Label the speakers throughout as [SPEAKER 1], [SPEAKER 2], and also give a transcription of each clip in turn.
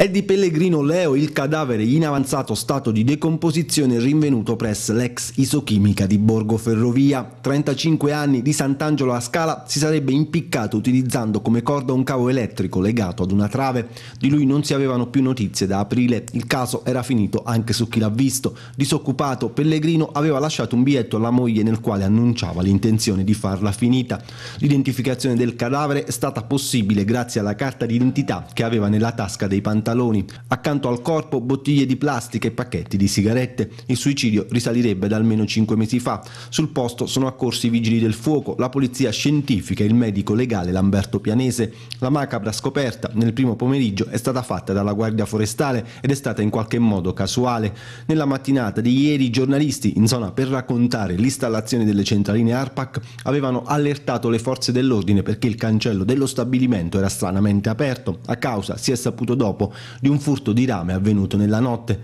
[SPEAKER 1] È di Pellegrino
[SPEAKER 2] Leo il cadavere in avanzato stato di decomposizione rinvenuto presso l'ex isochimica di Borgo Ferrovia. 35 anni di Sant'Angelo a Scala si sarebbe impiccato utilizzando come corda un cavo elettrico legato ad una trave. Di lui non si avevano più notizie da aprile. Il caso era finito anche su chi l'ha visto. Disoccupato, Pellegrino aveva lasciato un biglietto alla moglie nel quale annunciava l'intenzione di farla finita. L'identificazione del cadavere è stata possibile grazie alla carta d'identità che aveva nella tasca dei pantaloni pantaloni. Accanto al corpo bottiglie di plastica e pacchetti di sigarette. Il suicidio risalirebbe da almeno 5 mesi fa. Sul posto sono accorsi i vigili del fuoco, la polizia scientifica e il medico legale Lamberto Pianese. La macabra scoperta nel primo pomeriggio è stata fatta dalla Guardia Forestale ed è stata in qualche modo casuale. Nella mattinata di ieri i giornalisti in zona per raccontare l'installazione delle centraline ARPAC avevano allertato le forze dell'ordine perché il cancello dello stabilimento era stranamente aperto. A causa, si è saputo dopo, di un furto di rame avvenuto nella notte.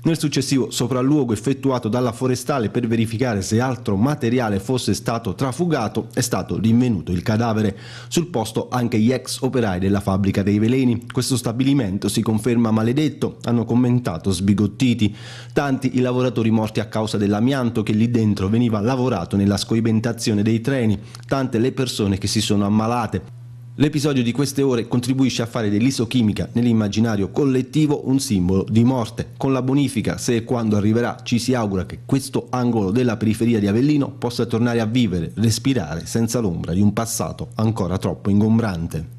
[SPEAKER 2] Nel successivo sopralluogo effettuato dalla forestale per verificare se altro materiale fosse stato trafugato è stato rinvenuto il cadavere. Sul posto anche gli ex operai della fabbrica dei veleni. Questo stabilimento si conferma maledetto, hanno commentato sbigottiti. Tanti i lavoratori morti a causa dell'amianto che lì dentro veniva lavorato nella scoibentazione dei treni, tante le persone che si sono ammalate. L'episodio di queste ore contribuisce a fare dell'isochimica nell'immaginario collettivo un simbolo di morte. Con la bonifica, se e quando arriverà, ci si augura che questo angolo della periferia di Avellino possa tornare a vivere, respirare senza l'ombra di un passato ancora troppo
[SPEAKER 1] ingombrante.